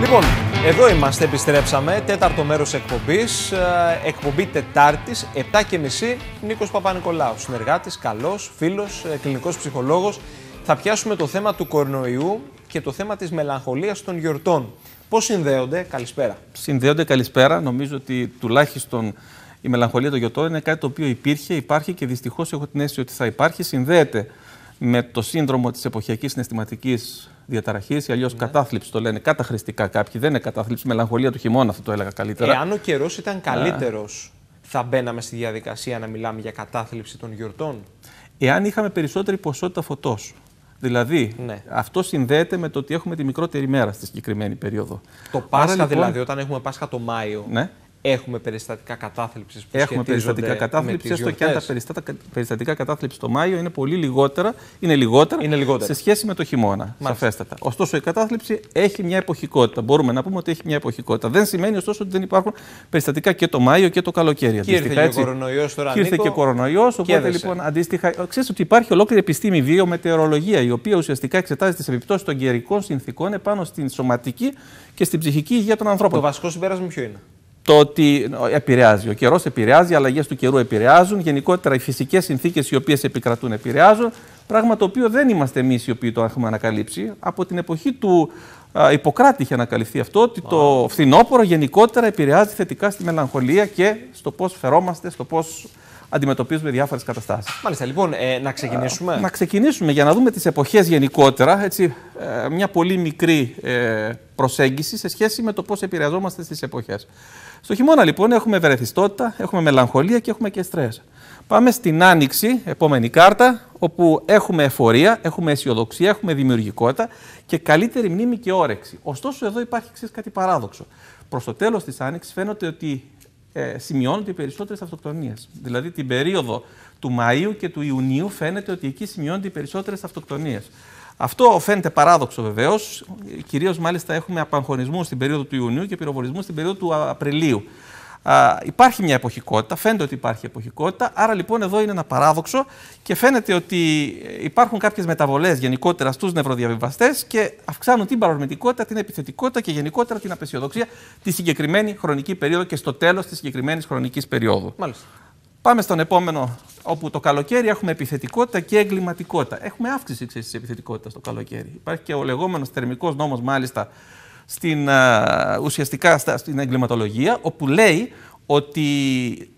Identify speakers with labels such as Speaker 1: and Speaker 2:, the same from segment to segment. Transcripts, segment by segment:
Speaker 1: Λοιπόν, εδώ είμαστε, επιστρέψαμε. Τέταρτο μέρος εκπομπής. Ε, εκπομπή Τετάρτης, 7.30. νικος παπα Παπα-Νικολάου, συνεργάτης, καλός, φίλος, ε, κλινικός ψυχολόγος. Θα πιάσουμε το θέμα του κορονοϊού και το θέμα της μελαγχολίας των γιορτών. Πώς συνδέονται, καλησπέρα.
Speaker 2: Συνδέονται, καλησπέρα. Νομίζω ότι τουλάχιστον η μελαγχολία των γιορτών είναι κάτι το οποίο υπήρχε, υπάρχει και δυστυχώς έχω την αίσθηση ότι θα υπάρχει. Συνδέεται με το σύνδρομο της εποχιακής συναισθηματικής διαταραχής, ή αλλιώς ναι. κατάθλιψη το λένε καταχρηστικά κάποιοι. Δεν είναι κατάθλιψη, μελαγχολία του χειμώνα, θα το έλεγα καλύτερα. Εάν ο καιρός ήταν καλύτερος,
Speaker 1: θα μπαίναμε στη διαδικασία να μιλάμε για κατάθλιψη των γιορτών.
Speaker 2: Εάν είχαμε περισσότερη ποσότητα φωτός. Δηλαδή, ναι. αυτό συνδέεται με το ότι έχουμε τη μικρότερη μέρα στη συγκεκριμένη περίοδο. Το Πάσχα, λοιπόν, δηλαδή,
Speaker 1: όταν έχουμε Πάσχα το Μάιο, ναι. Έχουμε περιστατικά κατάθλιψης που Έχουμε περιστατικά κατάθλιψης, έστω και αν τα
Speaker 2: περιστατικά κατάθλιψης το Μάιο είναι πολύ λιγότερα, είναι λιγότερα, είναι λιγότερα. σε σχέση με το χειμώνα. Μάλιστα. Σαφέστατα. Ωστόσο, η κατάθλιψη έχει μια εποχικότητα. Μπορούμε να πούμε ότι έχει μια εποχικότητα. Δεν σημαίνει ωστόσο ότι δεν υπάρχουν περιστατικά και το Μάιο και το καλοκαίρι. Και ήρθε και ο κορονοϊός τώρα. Και ήρθε και ο κορονοϊός. Οπότε λοιπόν αντίστοιχα. Ξέρετε ότι υπάρχει ολόκληρη επιστήμη βιομετεωρολογία, η οποία ουσιαστικά εξετάζει τις επιπτώσεις των καιρικών συνθήκων επάνω στην σωματική και στην ψυχική υγεία των ανθρώπων. Το βασικό συμπέρασμα ποιο είναι το ότι ε, επηρεάζει. Ο καιρός επηρεάζει, οι αλλαγές του καιρού επηρεάζουν, γενικότερα οι φυσικές συνθήκες οι οποίες επικρατούν επηρεάζουν. Πράγμα το οποίο δεν είμαστε εμείς οι οποίοι το έχουμε ανακαλύψει. Από την εποχή του Ιπποκράτη είχε ανακαλυφθεί αυτό, ότι το φθινόπωρο γενικότερα επηρεάζει θετικά στη μελαγχολία και στο πώς φερόμαστε, στο πώς αντιμετωπίζουμε διάφορες καταστάσεις. Μάλιστα, λοιπόν, ε, να ξεκινήσουμε. να ξεκινήσουμε για να δούμε τις εποχές γενικότερα. Έτσι, ε, μια πολύ μικρή προσέγγιση σε σχέση με το πώς επηρεαζόμαστε στις εποχές. Στο χειμώνα λοιπόν έχουμε βρεθιστότητα, έχουμε μελαγχολία και έχουμε και στρες. Πάμε στην άνοιξη, επόμενη κάρτα, όπου έχουμε εφορία, έχουμε αισιοδοξία, έχουμε δημιουργικότητα και καλύτερη μνήμη και όρεξη. Ωστόσο, εδώ υπάρχει εξή κάτι παράδοξο. Προς το τέλος της άνοιξης φαίνεται ότι ε, σημειώνονται οι περισσότερες αυτοκτονίες. Δηλαδή την περίοδο του Μαΐου και του Ιουνίου φαίνεται ότι εκεί σημειώνονται οι περισσότερες αυτοκτονίες. Αυτό φαίνεται παράδοξο βεβαίως. Κυρίως μάλιστα έχουμε απαγχωνισμού στην περίοδο του Ιουνίου και πυροβολισμού στην περίοδο του Απριλίου. Α, υπάρχει μια εποχικότητα, φαίνεται ότι υπάρχει εποχικότητα, άρα λοιπόν εδώ είναι ένα παράδοξο και φαίνεται ότι υπάρχουν κάποιες μεταβολές γενικότερα στους νευροδιαβιβαστές και αυξάνουν την παρορμητικότητα, την επιθετικότητα και γενικότερα την απεσιοδοξία τη συγκεκριμένη χρονική περίοδο και στο τέλος της συγκεκριμένης χρονικής περίοδου. Μάλιστα. Πάμε στον επόμενο, όπου το καλοκαίρι έχουμε επιθετικότητα και εγκληματικότητα. Έχουμε αύξηση της επιθετικότητας το καλοκαίρι. Υπάρχει και ο λεγόμενος θερμικός νόμος, μάλιστα, στην, ε, ουσιαστικά στην εγκληματολογία, όπου λέει ότι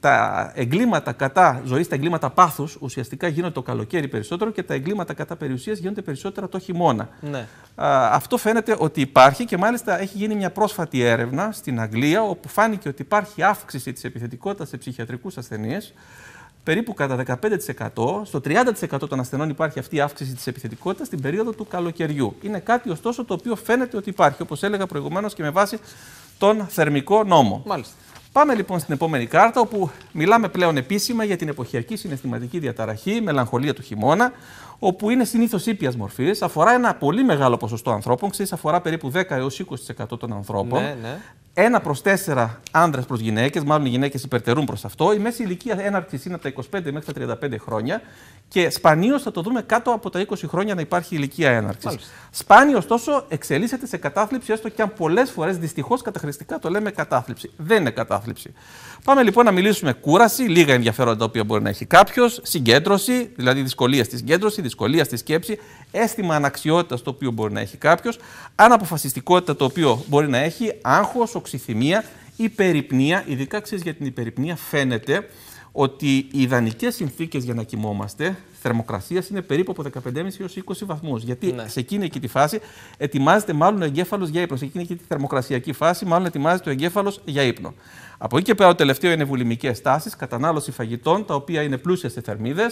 Speaker 2: τα εγκλήματα κατά ζωής, τα εγκλήματα πάθους ουσιαστικά γίνονται το καλοκαίρι περισσότερο και τα εγκλήματα κατά περιουσίας γίνονται περισσότερα το χειμώνα. Ναι. Α, αυτό φαίνεται ότι υπάρχει και μάλιστα έχει γίνει μια πρόσφατη έρευνα στην Αγγλία όπου φάνηκε ότι υπάρχει αύξηση της επιθετικότητας σε ψυχιατρικούς ασθενείς περίπου κατά 15%. Στο 30% των ασθενών υπάρχει αυτή η αύξηση της επιθετικότητας στην περίοδο του καλοκαιριού. Είναι κάτι ωστόσο το οποίο φαίνεται ότι υπάρχει, όπως έλεγα προηγουμένως και με βάση τον θερμικό νόμο. Μάλιστα. Πάμε λοιπόν στην επόμενη κάρτα, όπου μιλάμε πλέον επίσημα για την εποχιακή συναισθηματική διαταραχή, μελαγχολία του χειμώνα, όπου είναι συνήθως ήπιας μορφής, αφορά ένα πολύ μεγάλο ποσοστό ανθρώπων, ξέρεις, αφορά περίπου 10 έω 20% των ανθρώπων. Ναι, ναι. 1 προ 4 άνδρες προς γυναίκες, μάλλον οι γυναίκες υπερτερούν προς αυτό. Η μέση ηλικία έναρξης είναι από τα 25 μέχρι τα 35 χρόνια και σπανίως θα το δούμε κάτω από τα 20 χρόνια να υπάρχει ηλικία έναρξης. Σπάνιο, ωστόσο, εξελίσσεται σε κατάθλιψη, έστω και αν πολλές φορές δυστυχώς καταχρηστικά το λέμε κατάθλιψη. Δεν είναι κατάθλιψη. Πάμε λοιπόν να μιλήσουμε κούραση, λίγα ενδιαφέροντα τα οποία μπορεί να έχει κάποιος, συγκέντρωση, δηλαδή δυσκολία στη συγκέντρωση, δυσκολία στη σκέψη, αίσθημα αναξιότητας το οποίο μπορεί να έχει κάποιος, αναποφασιστικότητα το οποίο μπορεί να έχει, άγχος, η υπερυπνία, ειδικά ξέρεις για την υπερυπνία φαίνεται ότι οι ιδανικές συνθήκες για να κοιμόμαστε θερμοκρασίας είναι περίπου από 15,5 έως 20 βαθμούς. Γιατί ναι. σε εκείνη εκεί τη φάση ετοιμάζεται μάλλον ο εγκέφαλος για ύπνο. Σε εκείνη εκεί τη θερμοκρασιακή φάση μάλλον ετοιμάζεται ο εγκέφαλος για ύπνο. Από εκεί και πέρα, το τελευταίο είναι βουλημικές τάσει, κατανάλωση φαγητών, τα οποία είναι πλούσια σε θερμίδες.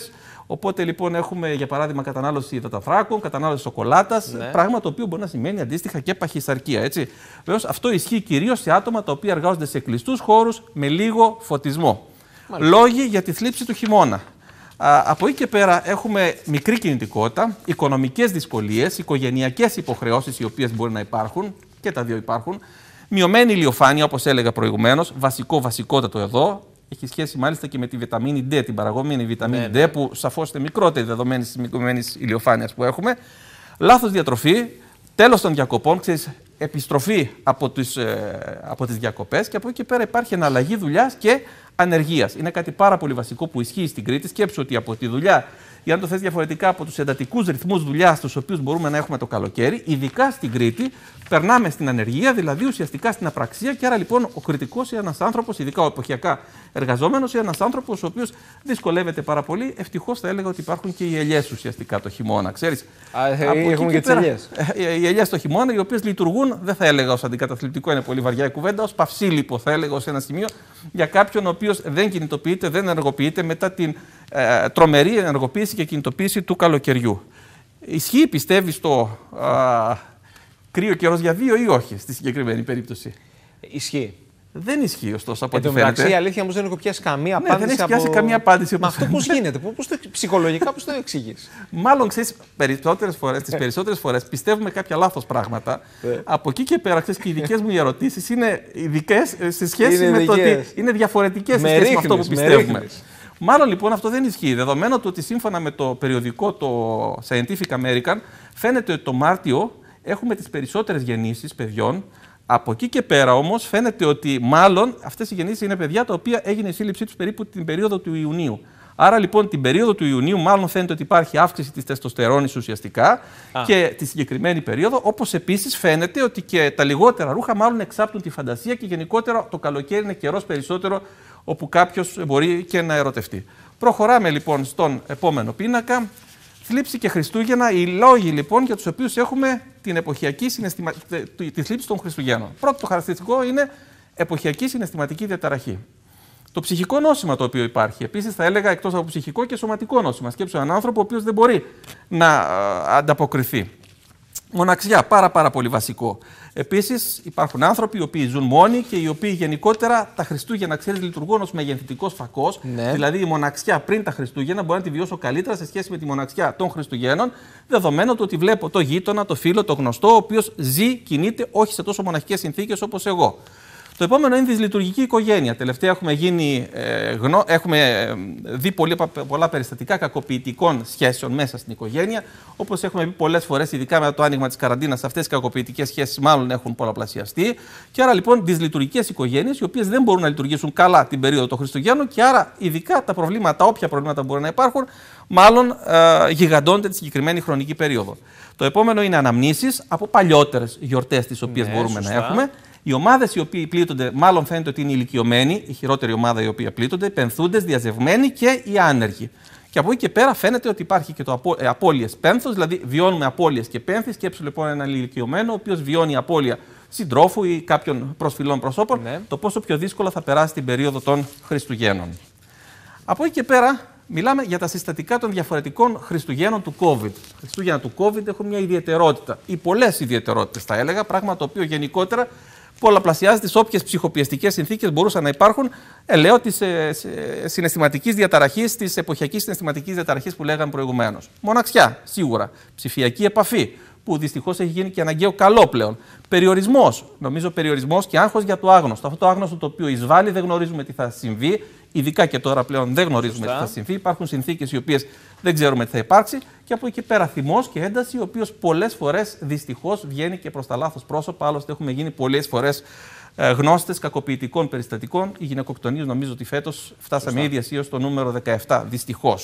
Speaker 2: Οπότε λοιπόν έχουμε, για παράδειγμα, κατανάλωση υδαταθράκων, κατανάλωση σοκολάτας, ναι. πράγμα το οποίο μπορεί να σημαίνει αντίστοιχα και παχυσαρκία. Έτσι. Βεβαίως, αυτό ισχύει κυρίως σε άτομα τα οποία εργάζονται σε κλειστούς χώρους με λίγο φωτισμό. Μάλιστα. Λόγοι για τη θλίψη του χειμώνα. Α, από εκεί και πέρα έχουμε μικρή κινητικότητα, οικονομικές δυσκολίες, οικογενειακές υποχρεώσεις οι οποίες μπορεί να υπάρχουν και τα δύο υπάρχουν. Μειωμένη ηλιοφάνεια, όπως έλεγα προηγουμένως, βασικό βασικότατο εδώ, έχει σχέση μάλιστα και με τη βιταμίνη D, την η βιταμίνη ναι. D, ναι. που σαφώς είναι μικρότερη δεδομένης της ηλιοφάνειας που έχουμε. Λάθος διατροφή, τέλος των διακοπών. ξέρεις επιστροφή από τις, ε, από τις διακοπές και από εκεί πέρα υπάρχει εναλλαγή δουλειάς και ανεργίας. Είναι κάτι πάρα πολύ βασικό που ισχύει στην Κρήτη. Σκέψου ότι από τη δουλειά ή αν το θες διαφορετικά από τους εντατικούς ρυθμούς δουλειάς τους οποίους μπορούμε να έχουμε το καλοκαίρι, ειδικά στην Κρήτη, περνάμε στην ανεργία, δηλαδή ουσιαστικά στην απραξία. Και άρα λοιπόν ο κριτικός ή ένας άνθρωπος, ειδικά ο εποχιακά εργαζόμενος ή ένας άνθρωπος ο οποίος δυσκολεύεται πάρα πολύ. Ευτυχώς θα έλεγα ότι υπάρχουν και οι ελιές ουσιαστικά το χειμώνα, ξέρεις. Ε, έχουν και τι ελιές. Ε, ε, οι ελιές το χειμώνα, οι οποίες λειτουργούν, δεν θα έλεγα ως αντικαταθλιπτικό, είναι πολύ βαριά η κουβέντα, ως παυσίλυπο θα έλεγα ένα σημείο για κάποιον ο οποίος δεν κινητοποιείται, δεν ενεργοποιείται μετά την ε, τρομερή ενεργοποίηση και κινητοποίηση του καλοκαιριού. Ισχύει, πιστεύεις, στο α, κρύο καιρός για δύο ή όχι στη συγκεκριμένη περίπτωση. Ισχεί. Δεν ισχύει ωστόσο από την κομμάτια. η
Speaker 1: αλήθεια όμως δεν έχω
Speaker 2: πιάσει καμία ναι, μου Δεν έχει πιάσει από... καμία απάντηση.
Speaker 1: Μα αυτό πώς γίνεται, πώς
Speaker 2: το, ψυχολογικά πώς το εξηγείς. Μάλλον ξέρεις, περισσότερες φορές, τις ε. περισσότερες φορές πιστεύουμε κάποια λάθος πράγματα. Ε. από εκεί και πέρα, ξέρεις και οι δικές μου ερωτήσεις είναι ειδικές ε, σε σχέση με το ότι είναι διαφορετικές σε σχέση με αυτό που πιστεύουμε. Μάλλον λοιπόν αυτό δεν ισχύει. Δεδομένου ότι σύμφωνα με το περιοδικό το Scientific American, φαίνεται ότι το Μάρτιο έχουμε τις περισσότερες γεννήσεις παιδιών. Από εκεί και πέρα όμως φαίνεται ότι μάλλον αυτές οι γεννήσεις είναι παιδιά τα οποία έγινε η σύλληψή τους περίπου την περίοδο του Ιουνίου. Άρα λοιπόν την περίοδο του Ιουνίου, μάλλον φαίνεται ότι υπάρχει αύξηση της τεστοστερόνης ουσιαστικά και τη συγκεκριμένη περίοδο. Όπως επίσης φαίνεται ότι και τα λιγότερα ρούχα μάλλον εξάπτουν τη φαντασία και γενικότερα το καλοκαίρι είναι καιρός περισσότερο όπου κάποιος μπορεί και να ερωτευτεί. Προχωράμε λοιπόν στον επόμενο πίνακα. Θλίψη και Χριστούγεννα, οι λόγοι λοιπόν για τους οποίους έχουμε την εποχιακή συναισθημα... τη θλίψη των Χριστουγέννων. Πρώτο το χαρακτηριστικό είναι εποχιακή συναισθηματική διαταραχή. Το ψυχικό νόσημα το οποίο υπάρχει. Επίσης, θα έλεγα εκτός από ψυχικό και σωματικό νόσημα. Σκέψτε έναν άνθρωπο ο οποίος δεν μπορεί να ε, ανταποκριθεί Μοναξιά, πάρα πάρα πολύ βασικό. Επίσης, υπάρχουν άνθρωποι οι οποίοι ζουν μόνοι και οι οποίοι γενικότερα τα Χριστούγεννα, ξέρεις, λειτουργούν ως μεγενθητικός φακός. Ναι. Δηλαδή, η μοναξιά πριν τα Χριστούγεννα μπορεί να τη βιώσω καλύτερα σε σχέση με τη μοναξιά των Χριστουγέννων, δεδομένου ότι βλέπω το γείτονα, το φίλο, το γνωστό, ο οποίος ζει, κινείται όχι σε τόσο μοναχικές συνθήκες όπως εγώ. Το επόμενο είναι η δυσλειτουργική οικογένεια. Τελευταία έχουμε, γίνει, ε, έχουμε ε, δει πολλά περιστατικά κακοποιητικών σχέσεων μέσα στην οικογένεια. Όπως έχουμε πει πολλές φορές, ειδικά με το άνοιγμα της καραντίνας, αυτές οι κακοποιητικές σχέσεις μάλλον έχουν πολλαπλασιαστεί. Και άρα λοιπόν δυσλειτουργικές οικογένειες, οι οποίες δεν μπορούν να λειτουργήσουν καλά την περίοδο των Χριστουγέννων και άρα ειδικά τα προβλήματα, όποια προβλήματα μπορεί να υπάρχουν, μάλλον ε, γιγαντώνται τη συγκεκριμένη χρονική περίοδο. Το επόμενο είναι αναμνήσεις από παλιότερες γιορτές τις οποίες ναι, μπορούμε να έχουμε. Οι ομάδες οι οποίοι πλήττονται, μάλλον φαίνεται ότι είναι ηλικιωμένοι, η χειρότερη ομάδα η οποία πλήττονται, πενθούντες, διαζευμένοι και οι άνεργοι. Και από εκεί και πέρα φαίνεται ότι υπάρχει και το απο, ε, απώλειες πένθο, δηλαδή βιώνουμε απώλειες και πένθης. Σκέψου λοιπόν έναν ηλικιωμένο, ο οποίος βιώνει απώλεια συντρόφου ή κάποιων προσφυλών προσώπων, ναι. το πόσο πιο δύσκολα θα περάσει την περίοδο των Χριστουγέννων. Από εκεί και πέρα μιλάμε για τα συστατικά των διαφορετικών Χριστουγέννων του COVID. Χριστούγεννα του COVID έχουν μια ιδιαιτερότητα ή πολλές ιδιαιτερότητες, θα έλεγα, πράγμα το οποίο γενικότερα Πολλαπλασιάζει τι όποιες ψυχοπιεστικές συνθήκες μπορούσαν να υπάρχουν, ε, λέω, τη ε, συναισθηματικής διαταραχής, τη εποχιακής συναισθηματικής διαταραχής που λέγαμε προηγουμένως. Μοναξιά, σίγουρα. Ψηφιακή επαφή, που δυστυχώς έχει γίνει και αναγκαίο καλό πλέον. Περιορισμός, νομίζω, περιορισμός και άγχος για το άγνωστο. Αυτό το άγνωστο το οποίο εισβάλλει, δεν γνωρίζουμε τι θα συμβεί, ειδικά και τώρα πλέον δεν γνωρίζουμε τι θα συμβεί. Υπάρχουν συνθήκες οι οποίες δεν ξέρουμε τι θα υπάρξει. Και από εκεί πέρα θυμός και ένταση, ο οποίος πολλές φορές δυστυχώς βγαίνει και προς τα λάθος πρόσωπα. Άλλωστε, έχουμε γίνει πολλές φορές ε, γνώστες κακοποιητικών περιστατικών. Η γυναικοκτονία, νομίζω ότι φέτος φτάσαμε ήδη ασίως στο νούμερο 17. Δυστυχώ.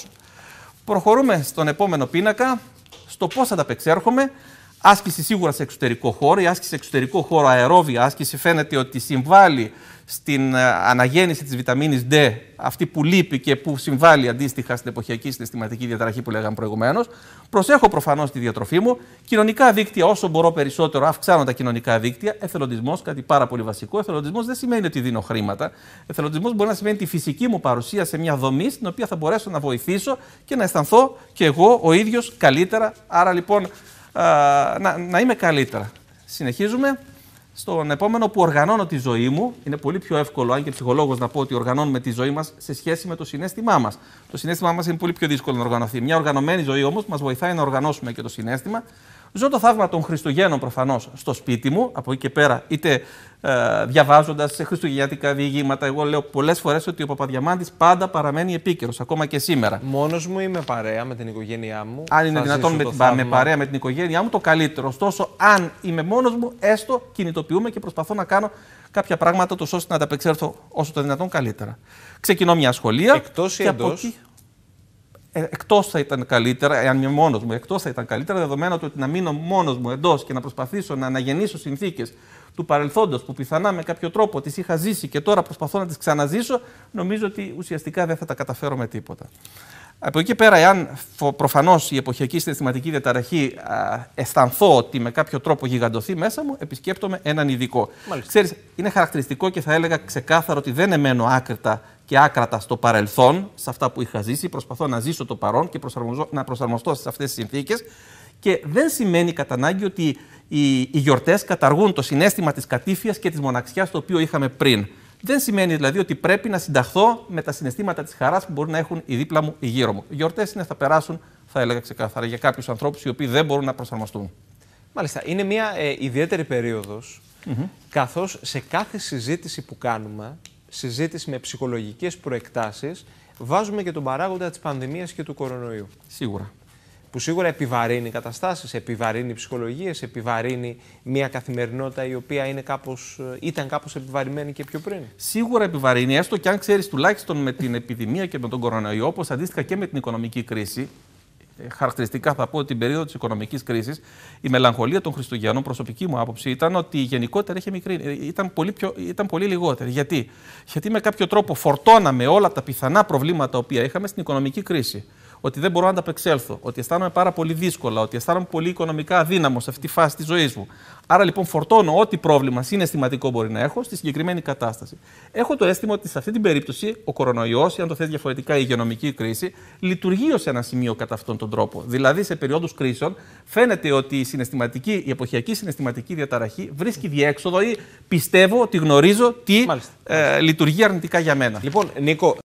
Speaker 2: Προχωρούμε στον επόμενο πίνακα, στο πώς ανταπεξέρχομαι. Άσκηση σίγουρα σε εξωτερικό χώρο. Η άσκηση σε εξωτερικό χώρο αερόβια άσκηση φαίνεται ότι συμβάλλει στην ε, αναγέννηση της βιταμίνης D, αυτή που λείπει και που συμβάλλει αντίστοιχα στην εποχιακή συναισθηματική διαταραχή που λέγαμε προηγουμένως. Προσέχω προφανώς τη διατροφή μου. Κοινωνικά δίκτυα όσο μπορώ περισσότερο αυξάνω τα κοινωνικά δίκτυα. Εθελοντισμός, κάτι πάρα πολύ βασικό. Εθελοντισμός δεν σημαίνει ότι δίνω χρήματα. Εθελοντισμός μπορεί να σημαίνει τη φυσική μου παρουσία σε μια δομή στην οποία θα μπορέσω να βοηθήσω και να αισθανθώ και εγώ ο ίδιος καλύτερα. Άρα λοιπόν να, να είμαι καλύτερα. Συνεχίζουμε στον επόμενο που οργανώνω τη ζωή μου. Είναι πολύ πιο εύκολο, αν και ψυχολόγος, να πω ότι οργανώνουμε τη ζωή μας σε σχέση με το συνέστημά μας. Το συνέστημά μας είναι πολύ πιο δύσκολο να οργανωθεί. Μια οργανωμένη ζωή όμως μας βοηθάει να οργανώσουμε και το συνέστημα. Ζω το θαύμα των Χριστουγέννων προφανώς στο σπίτι μου, από εκεί και πέρα, είτε ε, διαβάζοντας χριστουγεννιάτικα διηγήματα. Εγώ λέω πολλές φορές ότι ο Παπαδιαμάντης πάντα παραμένει επίκαιρος, ακόμα και σήμερα. Μόνος μου ή με παρέα με την οικογένειά μου. Αν είναι δυνατόν με, παρέα με την οικογένειά μου, το καλύτερο. Ωστόσο, αν είμαι μόνος μου, έστω κινητοποιούμε και προσπαθώ να κάνω κάποια πράγματα, ώστε να τα απεξέλθω όσο το δυνατόν καλύτερα. Ξεκινώ μια σχολεία. Εκτός ή εντό. Ε, εκτός θα ήταν καλύτερα, εάν είμαι μόνος μου, εκτός θα ήταν καλύτερα, δεδομένου ότι να μείνω μόνος μου εντός και να προσπαθήσω να αναγεννήσω συνθήκες του παρελθόντος που πιθανά με κάποιο τρόπο τις είχα ζήσει και τώρα προσπαθώ να τις ξαναζήσω, νομίζω ότι ουσιαστικά δεν θα τα καταφέρω με τίποτα. Από εκεί πέρα, εάν προφανώς η εποχιακή συναισθηματική διαταραχή α, αισθανθώ ότι με κάποιο τρόπο γιγαντωθεί μέσα μου, επισκέπτομαι έναν ειδικό. είναι χαρακτηριστικό και θα έλεγα ξεκάθαρο ότι δεν εμένω άκρητα και άκρατα στο παρελθόν, σε αυτά που είχα ζήσει. Προσπαθώ να ζήσω το παρόν και να προσαρμοστώ σε αυτές τις συνθήκες. Και δεν σημαίνει κατά ανάγκη ότι οι, οι γιορτές καταργούν το συνέστημα της κατήφιας και της μοναξιάς το οποίο είχαμε πριν. Δεν σημαίνει δηλαδή ότι πρέπει να συνταχθώ με τα συναισθήματα της χαράς που μπορεί να έχουν οι δίπλα μου ή γύρω μου. Οι γιορτές είναι θα περάσουν, θα έλεγα ξεκάθαρα, για κάποιους ανθρώπους οι οποίοι δεν μπορούν να προσαρμοστούν.
Speaker 1: Μάλιστα. Είναι μια ε, ιδιαίτερη περίοδος, mm -hmm. καθώς σε κάθε συζήτηση που κάνουμε συζήτηση με ψυχολογικές προεκτάσεις, βάζουμε και τον παράγοντα της πανδημίας και του κορονοϊού. Σίγουρα. Που σίγουρα επιβαρύνει καταστάσεις, επιβαρύνει ψυχολογίες, επιβαρύνει μια καθημερινότητα η οποία είναι κάπως, ε, ήταν κάπως επιβαρημένη και πιο πριν.
Speaker 2: Σίγουρα επιβαρύνει, έστω και αν ξέρεις τουλάχιστον με την επιδημία και με τον κορονοϊό, όπως αντίστοιχα και με την οικονομική κρίση, χαρακτηριστικά θα πω την περίοδο της οικονομικής κρίσης η μελαγχολία των Χριστουγέννων, προσωπική μου άποψη, ήταν ότι γενικότερα είχε μικρή, ήταν, πολύ πιο, ήταν πολύ λιγότερη. Γιατί? Γιατί με κάποιο τρόπο φορτώναμε όλα τα πιθανά προβλήματα που είχαμε στην οικονομική κρίση ότι δεν μπορώ να ανταπεξέλθω, ότι αισθάνομαι πάρα πολύ δύσκολα, ότι αισθάνομαι πολύ οικονομικά αδύναμος σε αυτή τη φάση της ζωής μου. Άρα λοιπόν φορτώνω ό,τι πρόβλημα συναισθηματικό μπορεί να έχω στη συγκεκριμένη κατάσταση. Έχω το αίσθημα ότι σε αυτή την περίπτωση ο κορονοϊός, ή αν το θες διαφορετικά η υγειονομική κρίση, λειτουργεί ως ένα σημείο κατά αυτόν τον τρόπο. Δηλαδή σε περιόδους κρίσεων φαίνεται ότι η, συναισθηματική, η εποχιακή συναισθηματική διαταραχή βρίσκει διέξοδο ή πιστεύω ότι γνωρίζω τι ε, λειτουργεί αρνητικά για μένα. Λοιπόν, Νίκο,